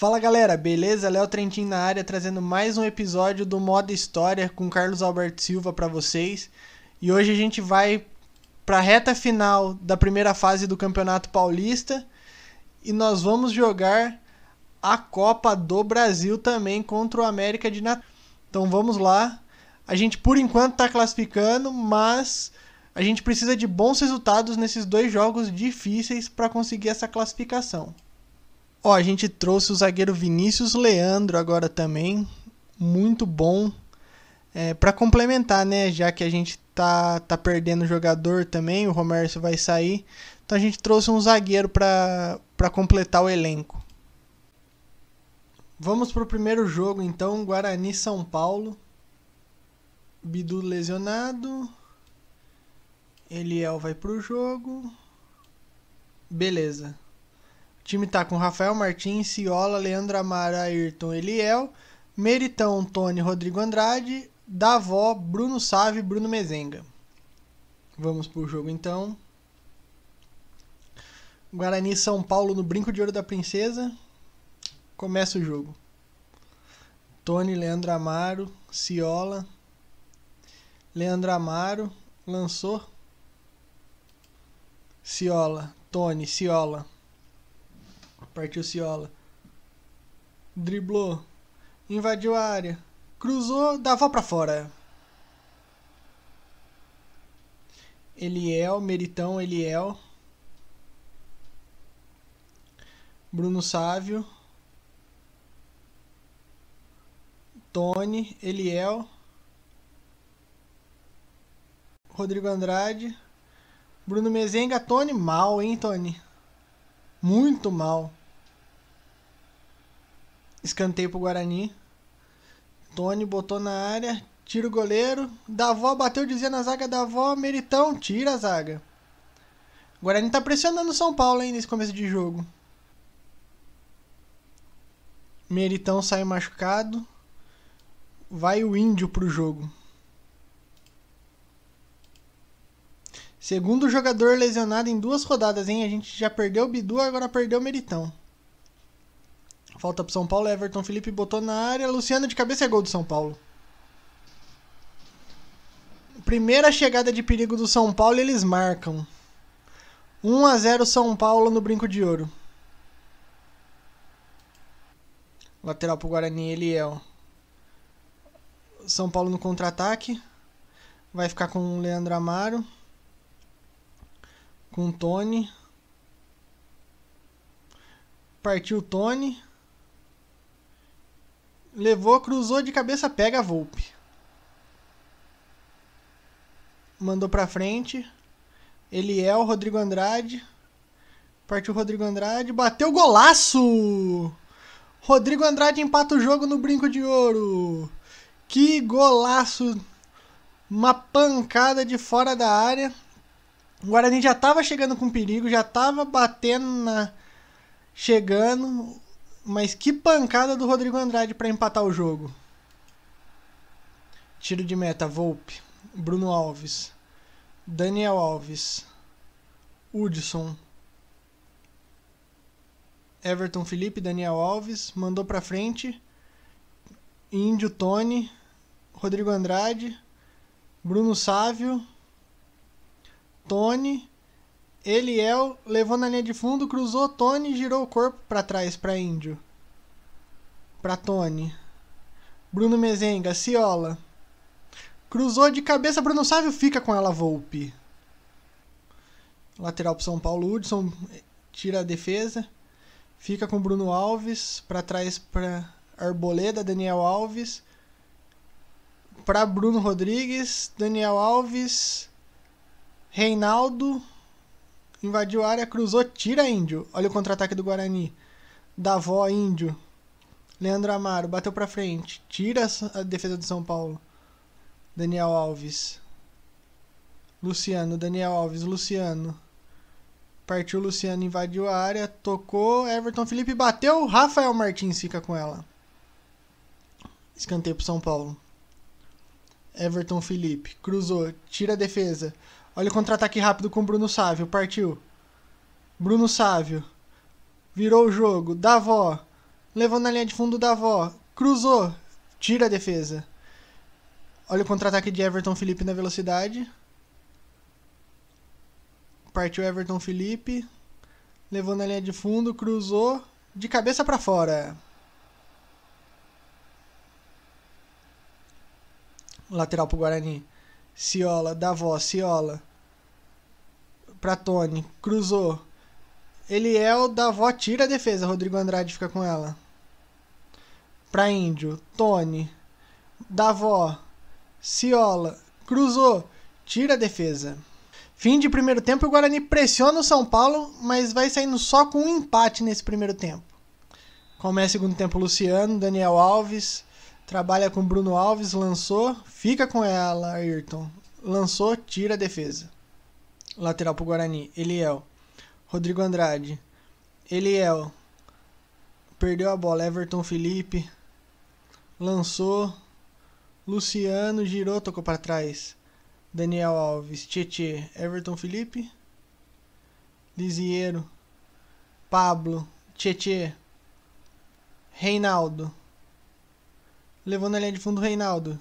Fala galera, beleza? Léo Trentin na área trazendo mais um episódio do Moda História com Carlos Alberto Silva para vocês. E hoje a gente vai para a reta final da primeira fase do Campeonato Paulista e nós vamos jogar a Copa do Brasil também contra o América de Natal. Então vamos lá. A gente por enquanto está classificando, mas a gente precisa de bons resultados nesses dois jogos difíceis para conseguir essa classificação. Ó, a gente trouxe o zagueiro Vinícius Leandro agora também, muito bom. É, para complementar, né, já que a gente tá, tá perdendo jogador também, o Romércio vai sair. Então a gente trouxe um zagueiro para completar o elenco. Vamos pro primeiro jogo então, Guarani São Paulo. Bidu lesionado. Eliel vai pro jogo. Beleza time tá com Rafael Martins, Ciola, Leandro Amara, Ayrton Eliel, Meritão, Tony, Rodrigo Andrade, Davó, Bruno Save, e Bruno Mezenga. Vamos pro jogo então. Guarani São Paulo no Brinco de Ouro da Princesa. Começa o jogo. Tony, Leandro Amaro, Ciola. Leandro Amaro lançou. Ciola, Tony, Ciola. Partiu Ciola. Driblou. Invadiu a área. Cruzou, dava para fora. Eliel, Meritão, Eliel. Bruno Sávio. Tony, Eliel. Rodrigo Andrade. Bruno Mezenga, Tony, mal, hein, Tony? Muito mal. Escanteio pro Guarani. Tony botou na área. Tira o goleiro. Davó bateu, dizia na zaga da avó. Meritão, tira a zaga. O Guarani tá pressionando o São Paulo, aí nesse começo de jogo. Meritão sai machucado. Vai o Índio pro jogo. Segundo jogador lesionado em duas rodadas, hein? A gente já perdeu o Bidu, agora perdeu o Meritão. Falta pro São Paulo, Everton Felipe botou na área. Luciano de cabeça é gol do São Paulo. Primeira chegada de perigo do São Paulo, eles marcam. 1 a 0 São Paulo no Brinco de Ouro. Lateral pro Guarani, Eliel. É, São Paulo no contra-ataque. Vai ficar com o Leandro Amaro. Com o Tony. Partiu o Tony. Levou, cruzou de cabeça, pega a Volpe. Mandou pra frente. ele é o Rodrigo Andrade. Partiu Rodrigo Andrade. Bateu golaço! Rodrigo Andrade empata o jogo no brinco de ouro. Que golaço! Uma pancada de fora da área. O Guarani já estava chegando com perigo, já estava batendo na. chegando. Mas que pancada do Rodrigo Andrade para empatar o jogo. Tiro de meta, Volpe, Bruno Alves, Daniel Alves, Hudson, Everton Felipe, Daniel Alves, mandou para frente, Índio Tony, Rodrigo Andrade, Bruno Sávio, Tony, Eliel é levou na linha de fundo, cruzou Tony e girou o corpo para trás para Índio. Para Tony. Bruno Mezenga, Ciola. Cruzou de cabeça, Bruno Sávio fica com ela, Volpe. Lateral para São Paulo, Hudson tira a defesa. Fica com Bruno Alves, para trás para Arboleda, Daniel Alves. Para Bruno Rodrigues, Daniel Alves, Reinaldo, Invadiu a área, cruzou, tira índio. Olha o contra-ataque do Guarani. Davó, índio. Leandro Amaro, bateu pra frente. Tira a defesa do São Paulo. Daniel Alves. Luciano, Daniel Alves, Luciano. Partiu Luciano, invadiu a área, tocou, Everton Felipe bateu, Rafael Martins fica com ela. Escanteio pro São Paulo. Everton Felipe, cruzou, tira a defesa. Olha o contra-ataque rápido com o Bruno Sávio. Partiu. Bruno Sávio. Virou o jogo. Davó. Levou na linha de fundo da Cruzou. Tira a defesa. Olha o contra-ataque de Everton Felipe na velocidade. Partiu Everton Felipe. Levou na linha de fundo. Cruzou. De cabeça para fora. Lateral pro Guarani. Ciola, Davó, Ciola pra Tony, cruzou. Ele é o da avó, tira a defesa, Rodrigo Andrade fica com ela. Pra Índio, Tony, da avó, Ciola, cruzou, tira a defesa. Fim de primeiro tempo, o Guarani pressiona o São Paulo, mas vai saindo só com um empate nesse primeiro tempo. Começa segundo tempo Luciano, Daniel Alves, trabalha com Bruno Alves, lançou, fica com ela, Ayrton. Lançou, tira a defesa. Lateral pro Guarani. Eliel. É Rodrigo Andrade. Eliel. É perdeu a bola. Everton Felipe. Lançou. Luciano girou, tocou para trás. Daniel Alves, Tietê, Everton Felipe, Lisiero, Pablo, Tietê, Reinaldo. Levou na linha de fundo Reinaldo.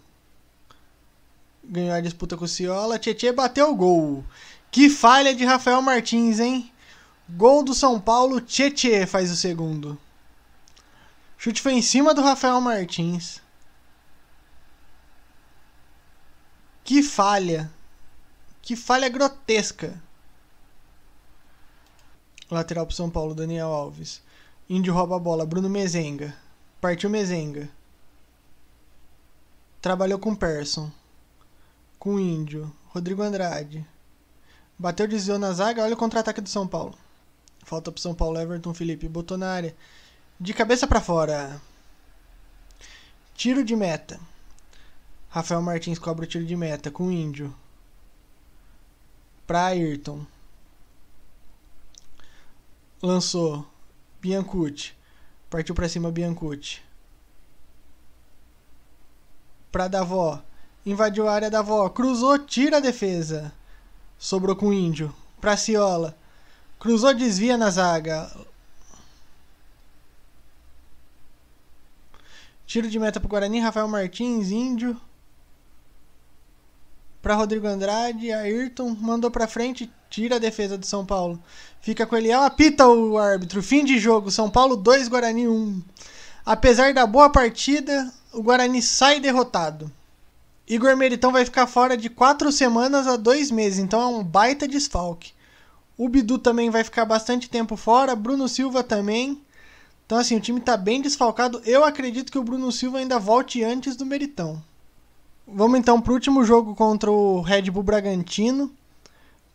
Ganhou a disputa com o Ciola. Tietê bateu o gol. Que falha de Rafael Martins, hein? Gol do São Paulo, Tietê faz o segundo. Chute foi em cima do Rafael Martins. Que falha. Que falha grotesca. Lateral pro São Paulo, Daniel Alves. Índio rouba a bola, Bruno Mezenga. Partiu Mezenga. Trabalhou com Persson. Com Índio. Rodrigo Andrade. Bateu, desviou na zaga. Olha o contra-ataque do São Paulo. Falta pro São Paulo, Everton Felipe. Botou na área. De cabeça para fora. Tiro de meta. Rafael Martins cobra o tiro de meta com o Índio. Pra Ayrton. Lançou. Biancucci. Partiu para cima Biancucci. Pra Davó. Invadiu a área da Davó. Cruzou, tira a defesa. Sobrou com o índio. Praciola. Cruzou, desvia na zaga. Tiro de meta para o Guarani, Rafael Martins, Índio. Para Rodrigo Andrade, Ayrton mandou para frente, tira a defesa do São Paulo. Fica com ele, apita o árbitro. Fim de jogo, São Paulo 2, Guarani 1. Apesar da boa partida, o Guarani sai derrotado. Igor Meritão vai ficar fora de quatro semanas a dois meses, então é um baita desfalque. O Bidu também vai ficar bastante tempo fora, Bruno Silva também. Então, assim, o time está bem desfalcado. Eu acredito que o Bruno Silva ainda volte antes do Meritão. Vamos então para o último jogo contra o Red Bull Bragantino.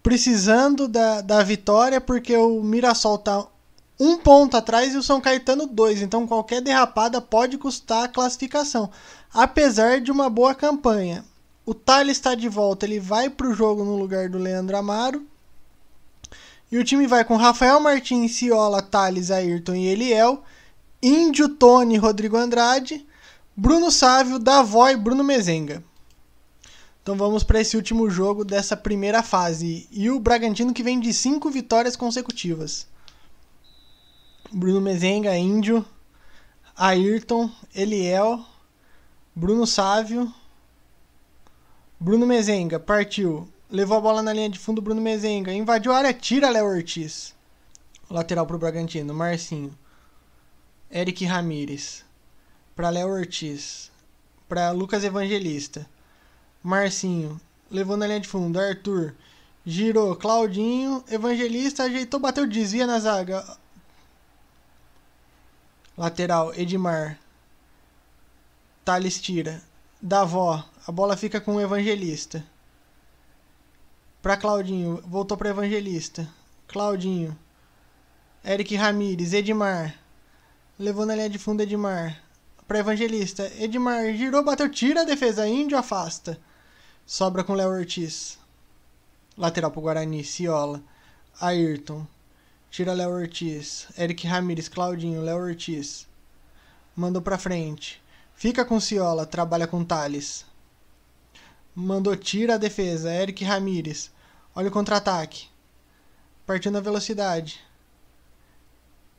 Precisando da, da vitória, porque o Mirassol está um ponto atrás e o São Caetano dois. Então qualquer derrapada pode custar a classificação, apesar de uma boa campanha. O Thales está de volta, ele vai para o jogo no lugar do Leandro Amaro. E o time vai com Rafael Martins, Ciola, Thales, Ayrton e Eliel, Índio, Tony, Rodrigo Andrade, Bruno Sávio, Davó e Bruno Mezenga. Então vamos para esse último jogo dessa primeira fase. E o Bragantino que vem de cinco vitórias consecutivas. Bruno Mezenga, Índio, Ayrton, Eliel, Bruno Sávio, Bruno Mezenga, partiu, levou a bola na linha de fundo, Bruno Mezenga, invadiu a área, tira Léo Ortiz, lateral pro Bragantino, Marcinho, Eric Ramires, para Léo Ortiz, para Lucas Evangelista, Marcinho, levou na linha de fundo, Arthur, girou, Claudinho, Evangelista, ajeitou, bateu, desvia na zaga, Lateral, Edmar. Thales tira. Davó, a bola fica com o Evangelista. Para Claudinho, voltou para Evangelista. Claudinho. Eric Ramires, Edmar. Levou na linha de fundo Edmar. Para Evangelista, Edmar girou, bateu, tira a defesa, índio afasta. Sobra com Léo Ortiz. Lateral para Guarani, Ciola. Ayrton. Tira Léo Ortiz. Eric Ramirez, Claudinho, Léo Ortiz. Mandou pra frente. Fica com Ciola, trabalha com Thales. Mandou tira a defesa, Eric Ramirez. Olha o contra-ataque. Partiu na velocidade.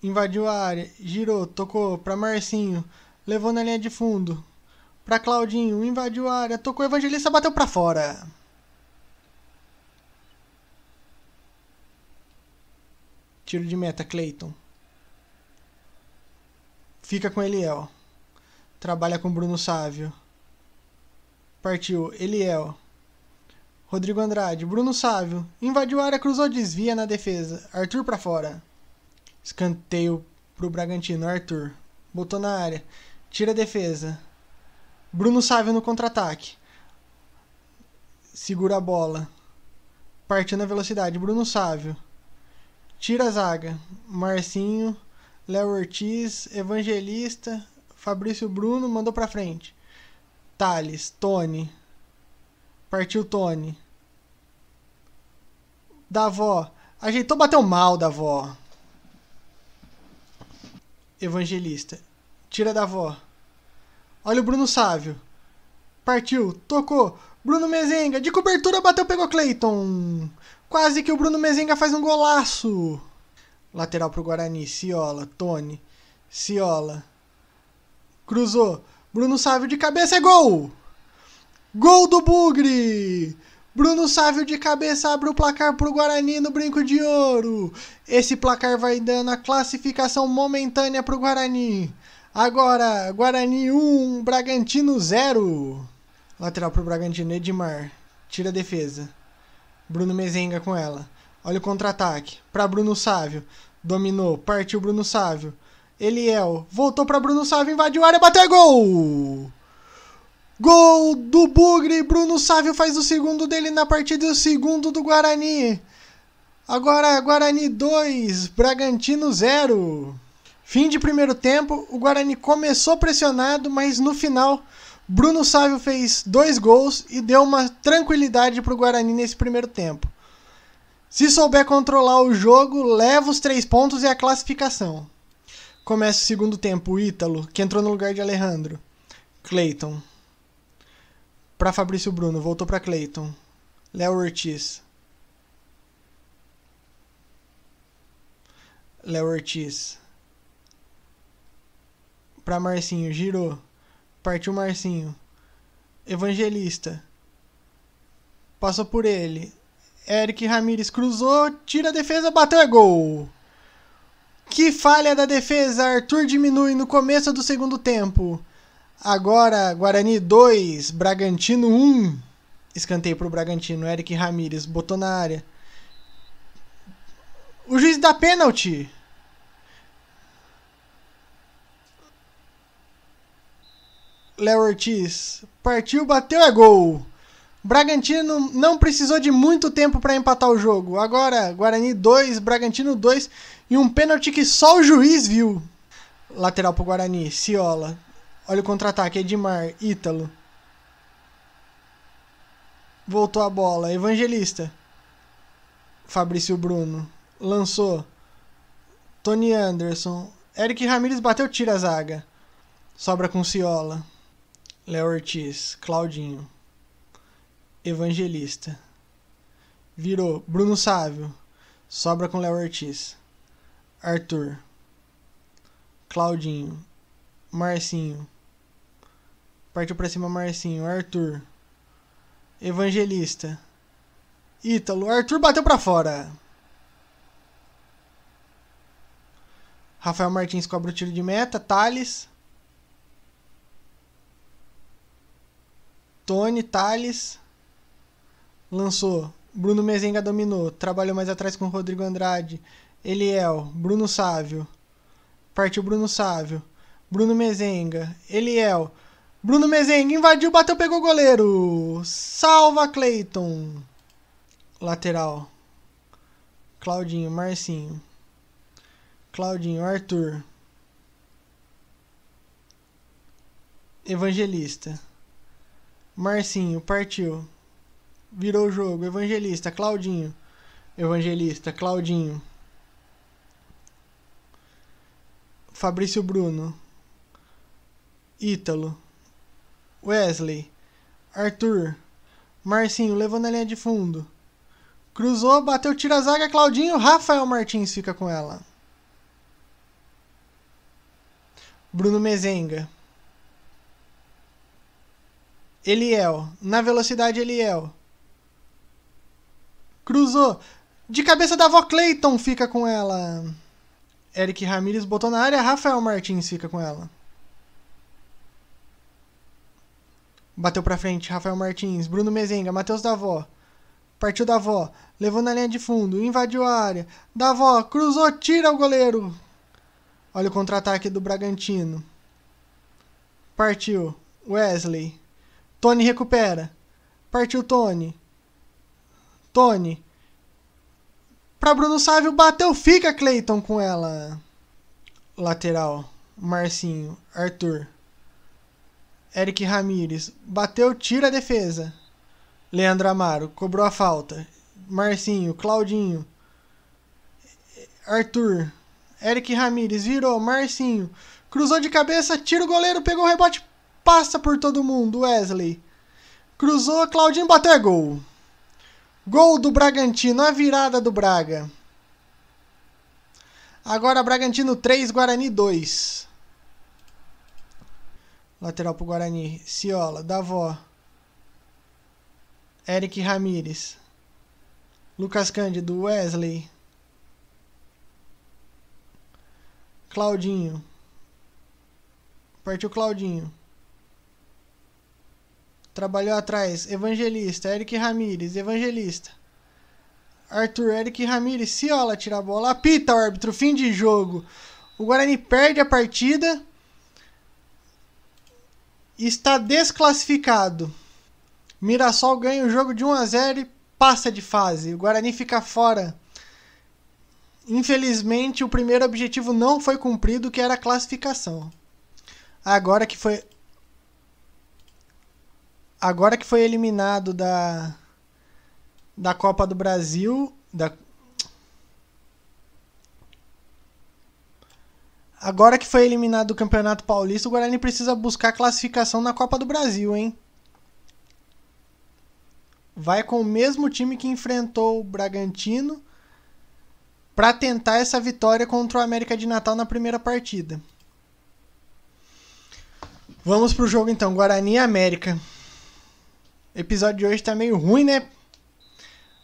Invadiu a área, girou, tocou pra Marcinho. Levou na linha de fundo. Pra Claudinho, invadiu a área, tocou Evangelista, bateu pra fora. Tiro de meta, Clayton. Fica com Eliel. Trabalha com Bruno Sávio. Partiu Eliel. Rodrigo Andrade, Bruno Sávio. Invadiu a área, cruzou, desvia na defesa. Arthur para fora. Escanteio pro Bragantino. Arthur. Botou na área. Tira a defesa. Bruno Sávio no contra-ataque. Segura a bola. Partiu na velocidade. Bruno Sávio. Tira a zaga. Marcinho, Léo Ortiz, Evangelista, Fabrício Bruno mandou pra frente. Thales, Tony. Partiu Tony. Davó. Ajeitou, bateu mal, Davó. Evangelista. Tira Davó. Olha o Bruno Sávio. Partiu, tocou. Bruno Mezenga, de cobertura bateu, pegou Cleiton. Quase que o Bruno Mezenga faz um golaço. Lateral pro Guarani. Ciola. Tony. Ciola. Cruzou. Bruno Sávio de cabeça. É gol! Gol do Bugre! Bruno Sávio de cabeça abre o placar pro Guarani no brinco de ouro. Esse placar vai dando a classificação momentânea pro Guarani. Agora, Guarani 1, Bragantino 0. Lateral pro Bragantino, Edmar. Tira a defesa. Bruno Mezenga com ela. Olha o contra-ataque. Para Bruno Sávio. Dominou. Partiu Bruno Sávio. Eliel. Voltou para Bruno Sávio. Invadiu a área. Bateu. É gol! Gol do Bugre. Bruno Sávio faz o segundo dele na partida e o segundo do Guarani. Agora Guarani 2, Bragantino 0. Fim de primeiro tempo. O Guarani começou pressionado, mas no final Bruno Sávio fez dois gols e deu uma tranquilidade para o Guarani nesse primeiro tempo. Se souber controlar o jogo, leva os três pontos e a classificação. Começa o segundo tempo, o Ítalo, que entrou no lugar de Alejandro. Clayton. Para Fabrício Bruno, voltou para Clayton. Léo Ortiz. Léo Ortiz. Para Marcinho, girou. Partiu Marcinho. Evangelista. Passou por ele. Eric Ramírez cruzou, tira a defesa, bateu, é gol! Que falha da defesa! Arthur diminui no começo do segundo tempo. Agora, Guarani 2, Bragantino 1. Um. Escanteio pro Bragantino, Eric Ramírez botou na área. O juiz dá pênalti. Léo Ortiz. Partiu, bateu, é gol. Bragantino não precisou de muito tempo para empatar o jogo. Agora, Guarani 2, Bragantino 2 e um pênalti que só o juiz viu. Lateral pro Guarani, Ciola. Olha o contra-ataque, Edmar, Ítalo. Voltou a bola, Evangelista. Fabrício Bruno. Lançou. Tony Anderson. Eric Ramírez bateu, tira a zaga. Sobra com Ciola. Léo Ortiz, Claudinho, Evangelista. Virou Bruno Sávio, sobra com Léo Ortiz, Arthur, Claudinho, Marcinho. Partiu pra cima Marcinho, Arthur, Evangelista, Ítalo. Arthur bateu pra fora. Rafael Martins cobra o tiro de meta, Thales. Tony Tales lançou. Bruno Mezenga dominou. Trabalhou mais atrás com Rodrigo Andrade. Eliel. Bruno Sávio. Partiu Bruno Sávio. Bruno Mezenga. Eliel. Bruno Mezenga invadiu, bateu, pegou o goleiro. Salva Cleiton. Lateral. Claudinho, Marcinho. Claudinho, Arthur. Evangelista. Marcinho, partiu. Virou o jogo. Evangelista, Claudinho. Evangelista, Claudinho. Fabrício Bruno. Ítalo. Wesley. Arthur. Marcinho, levou na linha de fundo. Cruzou, bateu, tira a zaga, Claudinho. Rafael Martins fica com ela. Bruno Mezenga. Eliel. Na velocidade, Eliel. Cruzou. De cabeça da avó Clayton fica com ela. Eric Ramírez botou na área. Rafael Martins fica com ela. Bateu pra frente, Rafael Martins. Bruno Mezenga, Matheus Davó. Partiu Davó. Levou na linha de fundo. Invadiu a área. Davó, cruzou, tira o goleiro. Olha o contra-ataque do Bragantino. Partiu. Wesley. Tony recupera. Partiu Tony. Tony. Pra Bruno Sávio, bateu, fica Cleiton com ela. Lateral. Marcinho. Arthur. Eric Ramires. Bateu, tira a defesa. Leandro Amaro. Cobrou a falta. Marcinho. Claudinho. Arthur. Eric Ramires. Virou. Marcinho. Cruzou de cabeça, tira o goleiro, pegou o rebote, Passa por todo mundo, Wesley. Cruzou, Claudinho bateu é gol. Gol do Bragantino, a virada do Braga. Agora Bragantino 3, Guarani 2. Lateral pro Guarani. Ciola, Davó. Eric Ramires. Lucas Cândido, Wesley. Claudinho. Partiu Claudinho. Trabalhou atrás Evangelista, Eric Ramírez, Evangelista. Arthur Eric Ramírez, Ciola tira a bola, apita o árbitro, fim de jogo. O Guarani perde a partida. Está desclassificado. Mirassol ganha o jogo de 1 a 0 e passa de fase. O Guarani fica fora. Infelizmente, o primeiro objetivo não foi cumprido, que era a classificação. Agora que foi agora que foi eliminado da da Copa do Brasil, da Agora que foi eliminado do Campeonato Paulista, o Guarani precisa buscar classificação na Copa do Brasil, hein? Vai com o mesmo time que enfrentou o Bragantino para tentar essa vitória contra o América de Natal na primeira partida. Vamos pro jogo então, Guarani e América episódio de hoje tá meio ruim, né?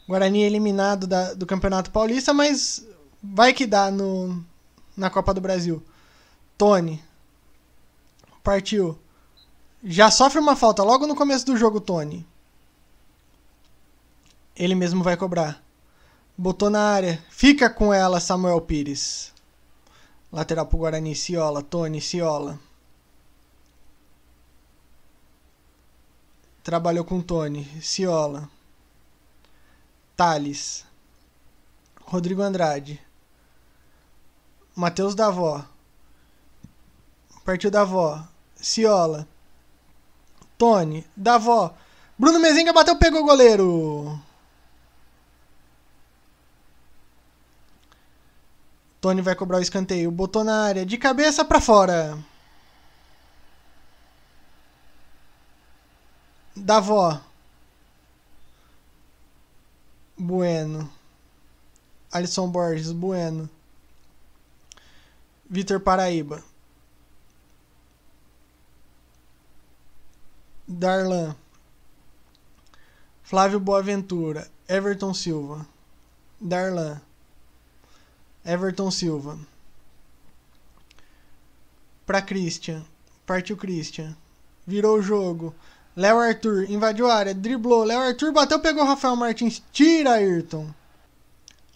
Guarani eliminado da, do Campeonato Paulista, mas vai que dá no, na Copa do Brasil. Tony. Partiu. Já sofre uma falta logo no começo do jogo, Tony. Ele mesmo vai cobrar. Botou na área. Fica com ela, Samuel Pires. Lateral pro Guarani, Ciola. Tony, Ciola. Trabalhou com Tony, Ciola, Thales, Rodrigo Andrade, Matheus Davó, partiu Davó, Ciola, Tony, Davó, Bruno Mezenga bateu, pegou o goleiro. Tony vai cobrar o escanteio, botou na área, de cabeça para fora. Davó. Bueno. Alisson Borges, Bueno. Vitor Paraíba. Darlan. Flávio Boaventura. Everton Silva. Darlan. Everton Silva. Pra Christian. Partiu Christian. Virou o jogo. Léo Arthur invadiu a área, driblou. Léo Arthur bateu, pegou Rafael Martins. Tira, Ayrton.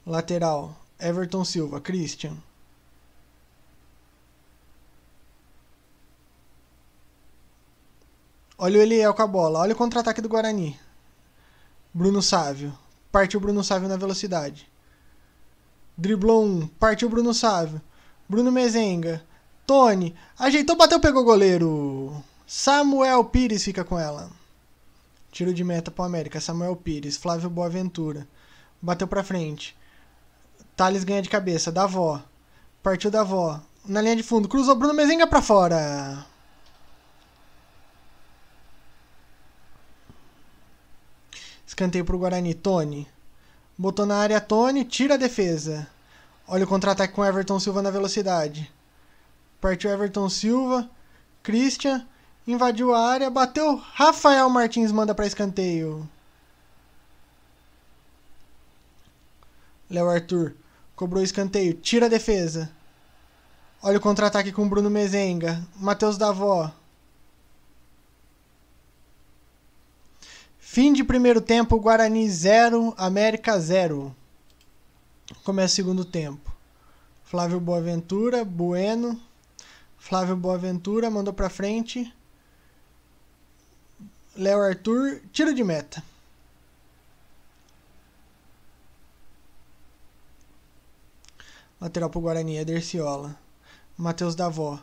Lateral, Everton Silva, Christian. Olha o Eliel com a bola. Olha o contra-ataque do Guarani. Bruno Sávio. Partiu Bruno Sávio na velocidade. Driblou um. Partiu Bruno Sávio. Bruno Mezenga. Tony. Ajeitou, bateu, pegou o goleiro. Samuel Pires fica com ela. Tiro de meta para o América. Samuel Pires. Flávio Boaventura. Bateu para frente. Thales ganha de cabeça. Da avó. Partiu da avó. Na linha de fundo. Cruzou Bruno Mezenga para fora. Escanteio para o Guarani. Tony. Botou na área Tony. Tira a defesa. Olha o contra-ataque com Everton Silva na velocidade. Partiu Everton Silva. Christian invadiu a área, bateu. Rafael Martins manda para escanteio. Léo Arthur cobrou escanteio, tira a defesa. Olha o contra-ataque com Bruno Mezenga. Matheus Davó. Fim de primeiro tempo, Guarani 0, América 0. Começa o segundo tempo. Flávio Boaventura, Bueno. Flávio Boaventura mandou para frente. Léo Arthur, tiro de meta. Lateral pro Guarani, é Derciola. Matheus Davó.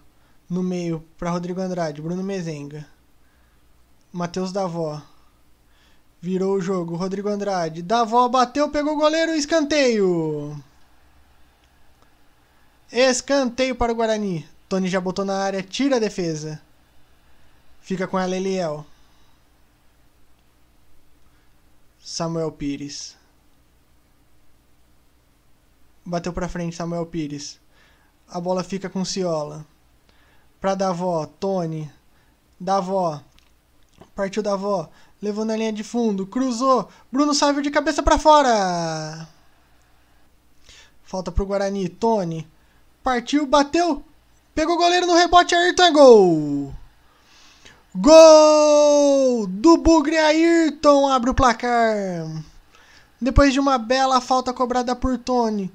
No meio para Rodrigo Andrade, Bruno Mezenga. Matheus Davó. Virou o jogo, Rodrigo Andrade. Davó bateu, pegou o goleiro, escanteio. Escanteio para o Guarani. Tony já botou na área, tira a defesa. Fica com ela, Eliel. Samuel Pires. Bateu para frente Samuel Pires. A bola fica com Ciola. Pra Davó, Tony. Davó. Partiu Davó. Levou na linha de fundo. Cruzou. Bruno Sávio de cabeça para fora. Falta pro Guarani. Tony. Partiu, bateu. Pegou o goleiro no rebote. Ayrton é gol. Gol do Bugre Ayrton abre o placar. Depois de uma bela falta cobrada por Tony,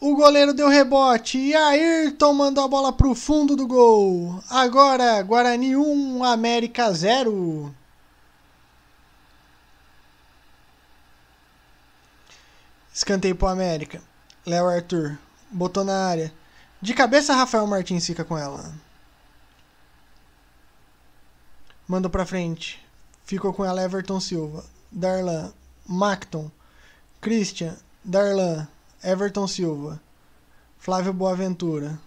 o goleiro deu rebote e Ayrton mandou a bola para o fundo do gol. Agora Guarani 1, América 0. Escanteio para América. Léo Arthur botou na área. De cabeça, Rafael Martins fica com ela. Mandou pra frente. Ficou com ela Everton Silva. Darlan. Macton. Christian. Darlan. Everton Silva. Flávio Boaventura.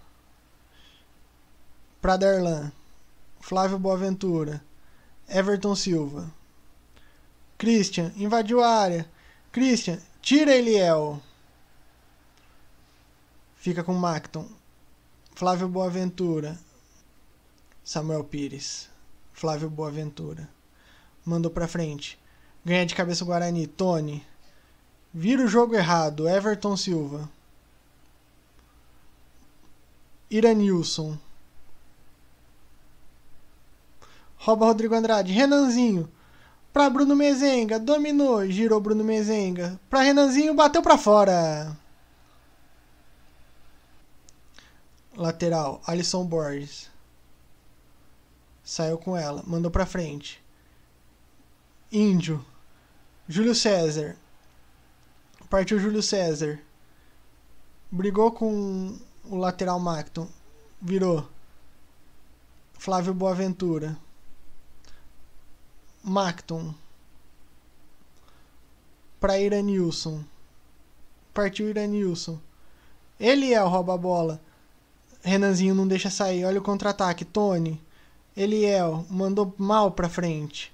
Pra Darlan. Flávio Boaventura. Everton Silva. Christian. Invadiu a área. Christian. Tira Eliel. Fica com Macton. Flávio Boaventura. Samuel Pires. Flávio Boaventura. Mandou pra frente. Ganha de cabeça o Guarani, Tony. Vira o jogo errado, Everton Silva. Iranilson. Rouba Rodrigo Andrade, Renanzinho. Pra Bruno Mezenga, dominou, girou Bruno Mezenga. Pra Renanzinho, bateu pra fora. Lateral, Alisson Borges. Saiu com ela, mandou pra frente. Índio. Júlio César. Partiu Júlio César. Brigou com o lateral Macton. Virou. Flávio Boaventura. Macton. Pra Iranilson. Partiu Iranilson. Ele é o rouba-bola. Renanzinho não deixa sair. Olha o contra-ataque. Tony. Eliel é, mandou mal pra frente.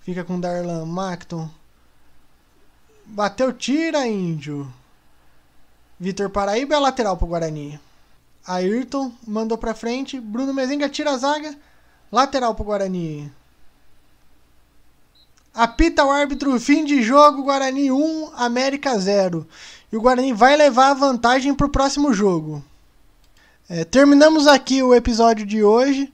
Fica com Darlan. Macton. Bateu tira, índio. Vitor Paraíba é lateral pro Guarani. Ayrton mandou pra frente. Bruno Mezenga tira a zaga. Lateral pro Guarani. Apita o árbitro, fim de jogo, Guarani 1, América 0. E o Guarani vai levar a vantagem pro próximo jogo. É, terminamos aqui o episódio de hoje.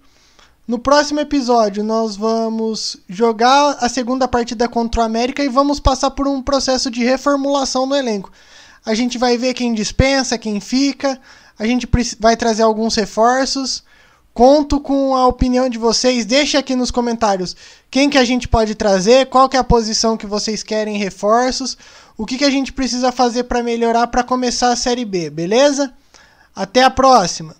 No próximo episódio, nós vamos jogar a segunda partida contra o América e vamos passar por um processo de reformulação no elenco. A gente vai ver quem dispensa, quem fica, a gente vai trazer alguns reforços. Conto com a opinião de vocês. Deixe aqui nos comentários quem que a gente pode trazer, qual que é a posição que vocês querem reforços, o que, que a gente precisa fazer para melhorar para começar a Série B, beleza? Até a próxima!